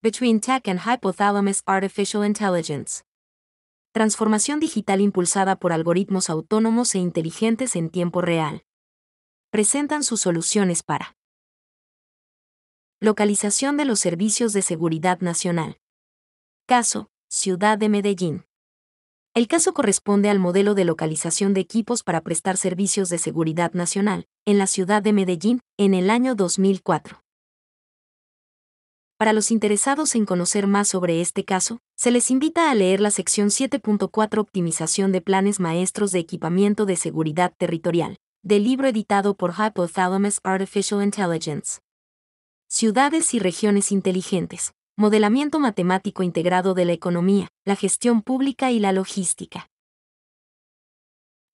Between Tech and Hypothalamus Artificial Intelligence. Transformación digital impulsada por algoritmos autónomos e inteligentes en tiempo real. Presentan sus soluciones para localización de los servicios de seguridad nacional. Caso, Ciudad de Medellín. El caso corresponde al modelo de localización de equipos para prestar servicios de seguridad nacional, en la ciudad de Medellín, en el año 2004. Para los interesados en conocer más sobre este caso, se les invita a leer la sección 7.4 Optimización de planes maestros de equipamiento de seguridad territorial, del libro editado por Hypothalamus Artificial Intelligence. Ciudades y regiones inteligentes. Modelamiento matemático integrado de la economía, la gestión pública y la logística.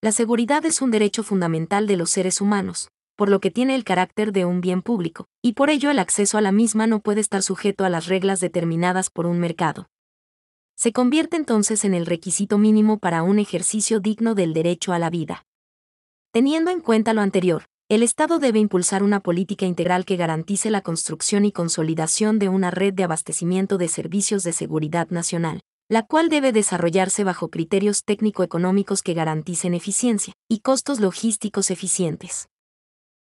La seguridad es un derecho fundamental de los seres humanos, por lo que tiene el carácter de un bien público, y por ello el acceso a la misma no puede estar sujeto a las reglas determinadas por un mercado. Se convierte entonces en el requisito mínimo para un ejercicio digno del derecho a la vida. Teniendo en cuenta lo anterior, el Estado debe impulsar una política integral que garantice la construcción y consolidación de una red de abastecimiento de servicios de seguridad nacional, la cual debe desarrollarse bajo criterios técnico-económicos que garanticen eficiencia y costos logísticos eficientes.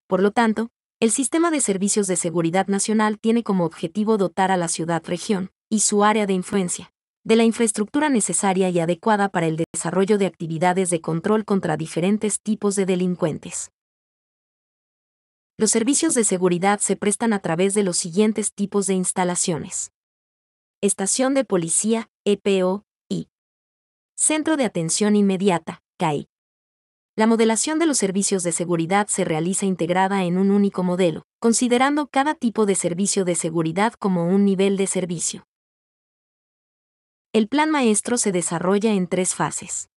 Por lo tanto, el Sistema de Servicios de Seguridad Nacional tiene como objetivo dotar a la ciudad-región y su área de influencia de la infraestructura necesaria y adecuada para el desarrollo de actividades de control contra diferentes tipos de delincuentes. Los servicios de seguridad se prestan a través de los siguientes tipos de instalaciones. Estación de Policía, EPO, y Centro de Atención Inmediata, CAI. La modelación de los servicios de seguridad se realiza integrada en un único modelo, considerando cada tipo de servicio de seguridad como un nivel de servicio. El plan maestro se desarrolla en tres fases.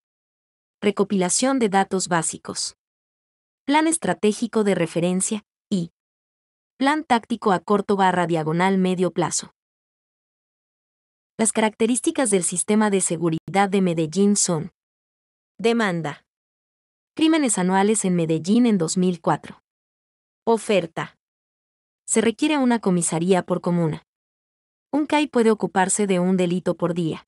Recopilación de datos básicos. Plan estratégico de referencia y plan táctico a corto barra diagonal medio plazo. Las características del sistema de seguridad de Medellín son demanda, Crímenes anuales en Medellín en 2004. Oferta. Se requiere una comisaría por comuna. Un CAI puede ocuparse de un delito por día.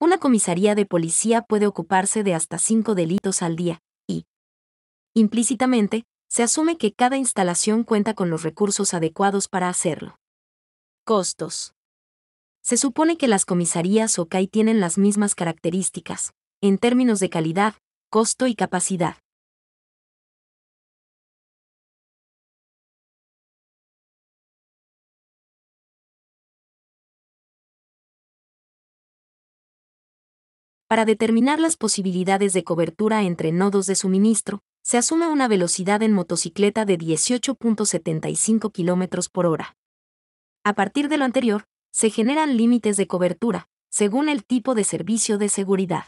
Una comisaría de policía puede ocuparse de hasta cinco delitos al día, y, implícitamente, se asume que cada instalación cuenta con los recursos adecuados para hacerlo. Costos. Se supone que las comisarías o CAI tienen las mismas características, en términos de calidad, costo y capacidad. Para determinar las posibilidades de cobertura entre nodos de suministro, se asume una velocidad en motocicleta de 18.75 km por hora. A partir de lo anterior, se generan límites de cobertura, según el tipo de servicio de seguridad.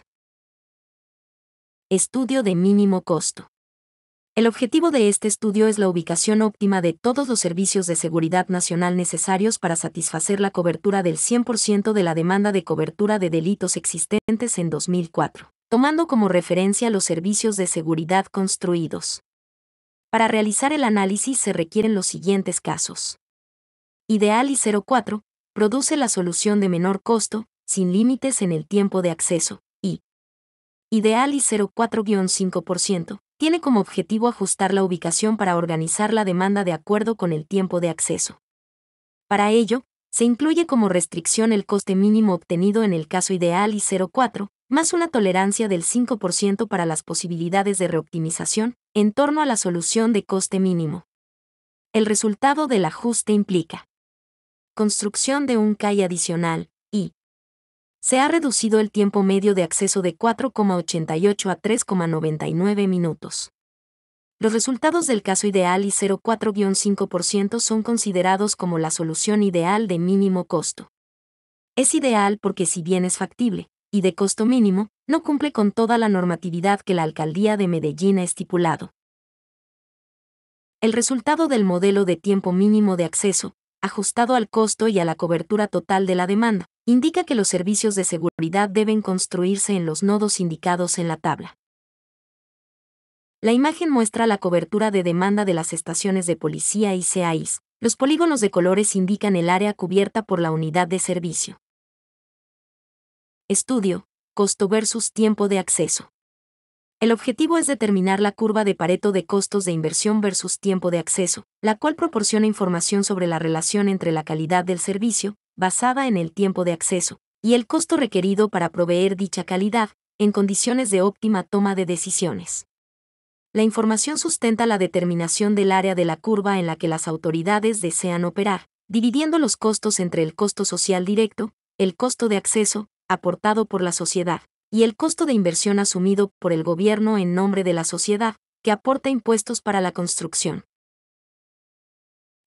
Estudio de mínimo costo. El objetivo de este estudio es la ubicación óptima de todos los servicios de seguridad nacional necesarios para satisfacer la cobertura del 100% de la demanda de cobertura de delitos existentes en 2004, tomando como referencia los servicios de seguridad construidos. Para realizar el análisis se requieren los siguientes casos. Ideal y 04 produce la solución de menor costo, sin límites en el tiempo de acceso, ideal y 0,4-5%. Tiene como objetivo ajustar la ubicación para organizar la demanda de acuerdo con el tiempo de acceso. Para ello, se incluye como restricción el coste mínimo obtenido en el caso ideal y 0,4, más una tolerancia del 5% para las posibilidades de reoptimización en torno a la solución de coste mínimo. El resultado del ajuste implica construcción de un CAI adicional, se ha reducido el tiempo medio de acceso de 4,88 a 3,99 minutos. Los resultados del caso ideal y 0,4-5% son considerados como la solución ideal de mínimo costo. Es ideal porque si bien es factible, y de costo mínimo, no cumple con toda la normatividad que la Alcaldía de Medellín ha estipulado. El resultado del modelo de tiempo mínimo de acceso, ajustado al costo y a la cobertura total de la demanda, indica que los servicios de seguridad deben construirse en los nodos indicados en la tabla. La imagen muestra la cobertura de demanda de las estaciones de policía y CAIS. Los polígonos de colores indican el área cubierta por la unidad de servicio. Estudio, costo versus tiempo de acceso. El objetivo es determinar la curva de Pareto de costos de inversión versus tiempo de acceso, la cual proporciona información sobre la relación entre la calidad del servicio, basada en el tiempo de acceso, y el costo requerido para proveer dicha calidad, en condiciones de óptima toma de decisiones. La información sustenta la determinación del área de la curva en la que las autoridades desean operar, dividiendo los costos entre el costo social directo, el costo de acceso, aportado por la sociedad, y el costo de inversión asumido por el gobierno en nombre de la sociedad, que aporta impuestos para la construcción.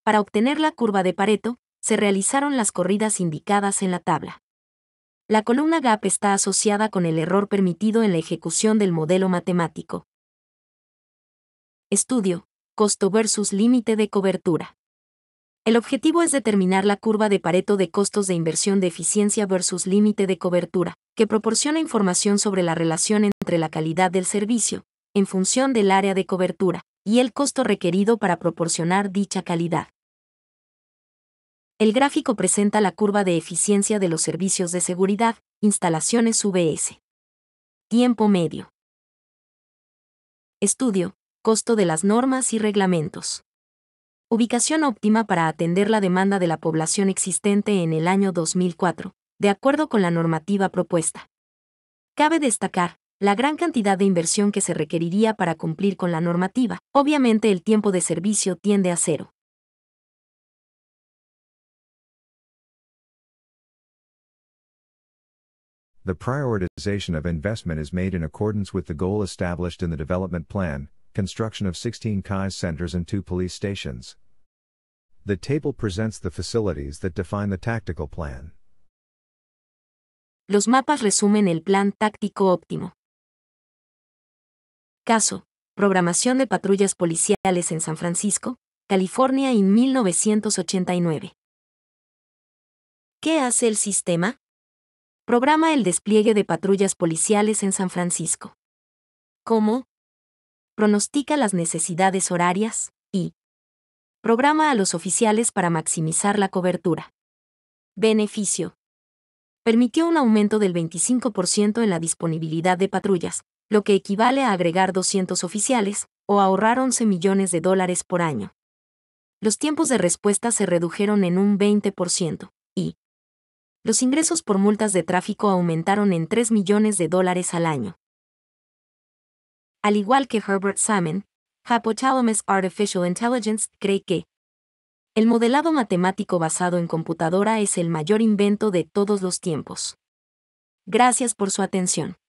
Para obtener la curva de Pareto, se realizaron las corridas indicadas en la tabla. La columna gap está asociada con el error permitido en la ejecución del modelo matemático. Estudio, costo versus límite de cobertura. El objetivo es determinar la curva de Pareto de costos de inversión de eficiencia versus límite de cobertura, que proporciona información sobre la relación entre la calidad del servicio, en función del área de cobertura, y el costo requerido para proporcionar dicha calidad. El gráfico presenta la curva de eficiencia de los servicios de seguridad, instalaciones VS. Tiempo medio. Estudio, costo de las normas y reglamentos ubicación óptima para atender la demanda de la población existente en el año 2004, de acuerdo con la normativa propuesta. Cabe destacar, la gran cantidad de inversión que se requeriría para cumplir con la normativa, obviamente el tiempo de servicio tiende a cero. The prioritization of investment is made in accordance with the goal established in the development plan, construction of 16 KAIS centers and two police stations. The table presents the facilities that define the tactical plan. Los mapas resumen el plan táctico óptimo. Caso. Programación de patrullas policiales en San Francisco, California en 1989. ¿Qué hace el sistema? Programa el despliegue de patrullas policiales en San Francisco. ¿Cómo? pronostica las necesidades horarias y programa a los oficiales para maximizar la cobertura. Beneficio. Permitió un aumento del 25% en la disponibilidad de patrullas, lo que equivale a agregar 200 oficiales, o ahorrar 11 millones de dólares por año. Los tiempos de respuesta se redujeron en un 20%, y los ingresos por multas de tráfico aumentaron en 3 millones de dólares al año. Al igual que Herbert Simon, Hypothalamus Artificial Intelligence cree que el modelado matemático basado en computadora es el mayor invento de todos los tiempos. Gracias por su atención.